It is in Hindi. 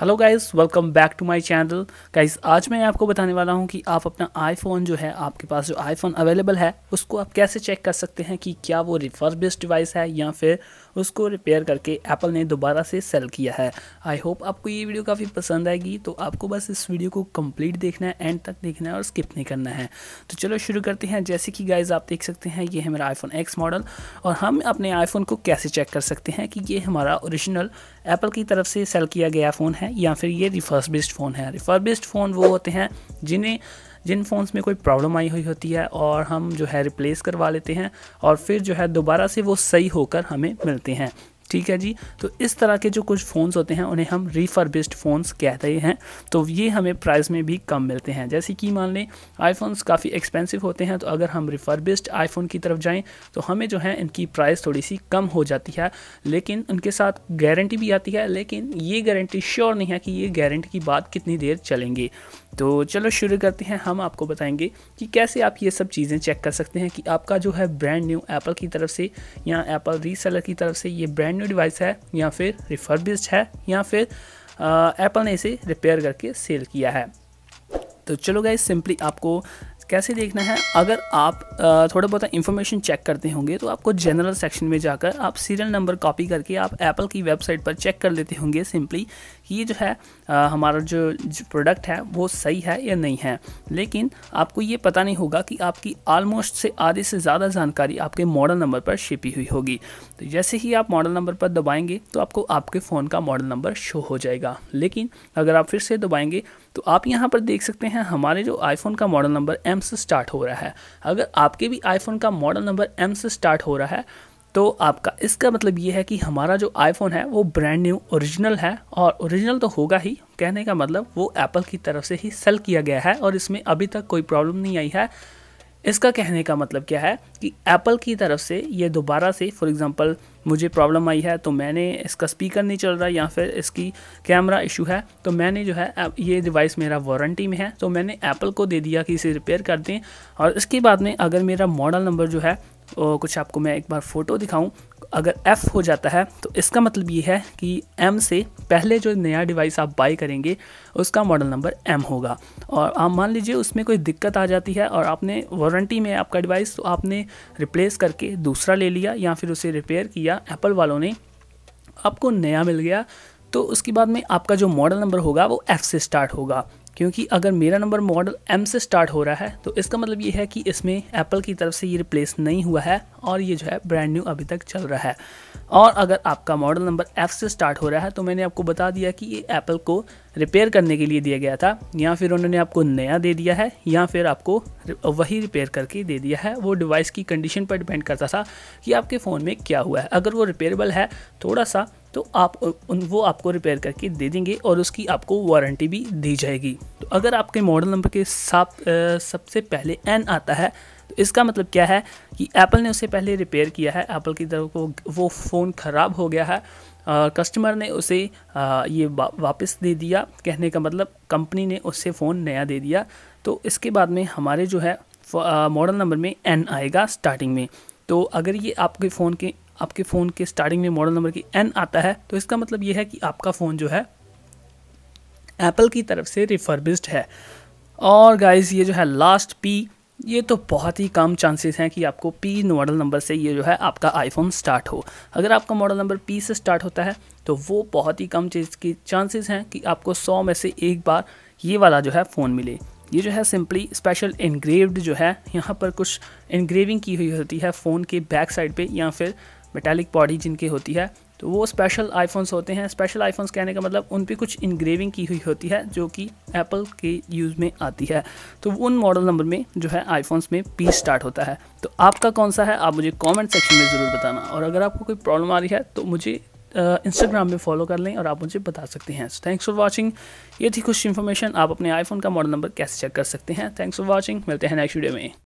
hello guys welcome back to my channel guys आज मैं आपको बताने वाला हूं कि आप अपना आईफोन जो है आपके पास जो आईफोन अवेलेबल है उसको आप कैसे चेक कर सकते हैं कि क्या वो रिफर्बिश डिवाइस है या फिर उसको रिपेयर करके एप्पल ने दोबारा से सेल किया है आई होप आपको ये वीडियो काफ़ी पसंद आएगी तो आपको बस इस वीडियो को कम्प्लीट देखना है एंड तक देखना है और स्किप नहीं करना है तो चलो शुरू करते हैं जैसे कि गाइज़ आप देख सकते हैं ये है मेरा आईफोन एक्स मॉडल और हम अपने आईफोन को कैसे चेक कर सकते हैं कि ये हमारा ओरिजिनल एप्पल की तरफ से सेल किया गया फ़ोन है हैं या फिर ये रिफर्बिस्ड फ़ोन है रिफर्बिस्ड फ़ोन वो होते हैं जिन्हें जिन फ़ोन्स में कोई प्रॉब्लम आई हुई होती है और हम जो है रिप्लेस करवा लेते हैं और फिर जो है दोबारा से वो सही होकर हमें मिलते हैं ठीक है जी तो इस तरह के जो कुछ फ़ोन्स होते हैं उन्हें हम रिफर्बिस्ड फ़ोन्स कहते हैं तो ये हमें प्राइस में भी कम मिलते हैं जैसे कि मान लें आईफोन्स काफ़ी एक्सपेंसिव होते हैं तो अगर हम रिफर्बिस्ड आईफोन की तरफ जाएँ तो हमें जो है इनकी प्राइस थोड़ी सी कम हो जाती है लेकिन उनके साथ गारंटी भी आती है लेकिन ये गारंटी श्योर नहीं है कि ये गारंटी की बात कितनी देर चलेंगी तो चलो शुरू करते हैं हम आपको बताएंगे कि कैसे आप ये सब चीज़ें चेक कर सकते हैं कि आपका जो है ब्रांड न्यू एप्पल की तरफ से या एप्पल रीसेलर की तरफ से ये ब्रांड न्यू डिवाइस है या फिर रिफर्बिस्ड है या फिर एप्पल ने इसे रिपेयर करके सेल किया है तो चलो गए सिंपली आपको कैसे देखना है अगर आप थोड़ा बहुत इन्फॉर्मेशन चेक करते होंगे तो आपको जनरल सेक्शन में जाकर आप सीरियल नंबर कॉपी करके आप एप्पल की वेबसाइट पर चेक कर लेते होंगे सिंपली ये जो है आ, हमारा जो, जो प्रोडक्ट है वो सही है या नहीं है लेकिन आपको ये पता नहीं होगा कि आपकी आलमोस्ट से आधे से ज़्यादा जानकारी आपके मॉडल नंबर पर छिपी हुई होगी तो जैसे ही आप मॉडल नंबर पर दबाएंगे तो आपको आपके फ़ोन का मॉडल नंबर शो हो जाएगा लेकिन अगर आप फिर से दबाएंगे तो आप यहाँ पर देख सकते हैं हमारे जो आईफोन का मॉडल नंबर एम से स्टार्ट हो रहा है अगर आपके भी आईफोन का मॉडल नंबर एम से स्टार्ट हो रहा है तो आपका इसका मतलब ये है कि हमारा जो आईफोन है वो ब्रांड न्यू ओरिजिनल है और ओरिजिनल तो होगा ही कहने का मतलब वो एप्पल की तरफ से ही सेल किया गया है और इसमें अभी तक कोई प्रॉब्लम नहीं आई है इसका कहने का मतलब क्या है कि एप्पल की तरफ से ये दोबारा से फॉर एग्ज़ाम्पल मुझे प्रॉब्लम आई है तो मैंने इसका स्पीकर नहीं चल रहा या फिर इसकी कैमरा इशू है तो मैंने जो है ये डिवाइस मेरा वारंटी में है तो मैंने एप्पल को दे दिया कि इसे रिपेयर कर दें और इसके बाद में अगर मेरा मॉडल नंबर जो है और कुछ आपको मैं एक बार फ़ोटो दिखाऊं अगर F हो जाता है तो इसका मतलब ये है कि M से पहले जो नया डिवाइस आप बाई करेंगे उसका मॉडल नंबर M होगा और आप मान लीजिए उसमें कोई दिक्कत आ जाती है और आपने वारंटी में आपका डिवाइस तो आपने रिप्लेस करके दूसरा ले लिया या फिर उसे रिपेयर किया एप्पल वालों ने आपको नया मिल गया तो उसके बाद में आपका जो मॉडल नंबर होगा वो एफ़ से स्टार्ट होगा क्योंकि अगर मेरा नंबर मॉडल एम से स्टार्ट हो रहा है तो इसका मतलब ये है कि इसमें एप्पल की तरफ से ये रिप्लेस नहीं हुआ है और ये जो है ब्रांड न्यू अभी तक चल रहा है और अगर आपका मॉडल नंबर एफ से स्टार्ट हो रहा है तो मैंने आपको बता दिया कि ये एप्पल को रिपेयर करने के लिए दिया गया था या फिर उन्होंने आपको नया दे दिया है या फिर आपको वही रिपेयर करके दे दिया है वो डिवाइस की कंडीशन पर डिपेंड करता था कि आपके फ़ोन में क्या हुआ है अगर वो रिपेयरेबल है थोड़ा सा तो आप उन वो आपको रिपेयर करके दे देंगे और उसकी आपको वारंटी भी दी जाएगी तो अगर आपके मॉडल नंबर के साथ सबसे पहले एन आता है तो इसका मतलब क्या है कि एप्पल ने उसे पहले रिपेयर किया है एप्पल की तरफ को वो फ़ोन ख़राब हो गया है और कस्टमर ने उसे ये वापस दे दिया कहने का मतलब कंपनी ने उससे फ़ोन नया दे दिया तो इसके बाद में हमारे जो है मॉडल नंबर में एन आएगा स्टार्टिंग में तो अगर ये आपके फ़ोन के आपके फ़ोन के स्टार्टिंग में मॉडल नंबर की एन आता है तो इसका मतलब ये है कि आपका फ़ोन जो है एप्पल की तरफ से रिफर्बिस्ड है और गाइज ये जो है लास्ट पी ये तो बहुत ही कम चांसेस हैं कि आपको पी मॉडल नंबर से ये जो है आपका आईफोन स्टार्ट हो अगर आपका मॉडल नंबर पी से स्टार्ट होता है तो वो बहुत ही कम चीज़ की चांसेस हैं कि आपको 100 में से एक बार ये वाला जो है फ़ोन मिले ये जो है सिंपली स्पेशल इनग्रेव्ड जो है यहाँ पर कुछ इनग्रेविंग की हुई होती है फ़ोन के बैक साइड पे या फिर मेटालिक बॉडी जिनकी होती है तो वो स्पेशल आईफोन्स होते हैं स्पेशल आईफोन्स कहने का मतलब उन पर कुछ इंग्रेविंग की हुई होती है जो कि एप्पल के यूज़ में आती है तो उन मॉडल नंबर में जो है आईफोन्स में पी स्टार्ट होता है तो आपका कौन सा है आप मुझे कमेंट सेक्शन में ज़रूर बताना और अगर आपको कोई प्रॉब्लम आ रही है तो मुझे इंस्टाग्राम में फॉलो कर लें और आप मुझे बता सकते हैं थैंक्स फॉर वाचिंग ये थी कुछ इन्फॉर्मेशन आप अपने आईफोन का मॉडल नंबर कैसे चेक कर सकते हैं थैंक्स फॉर वाचिंग मिलते हैं नेक्स्ट वीडियो में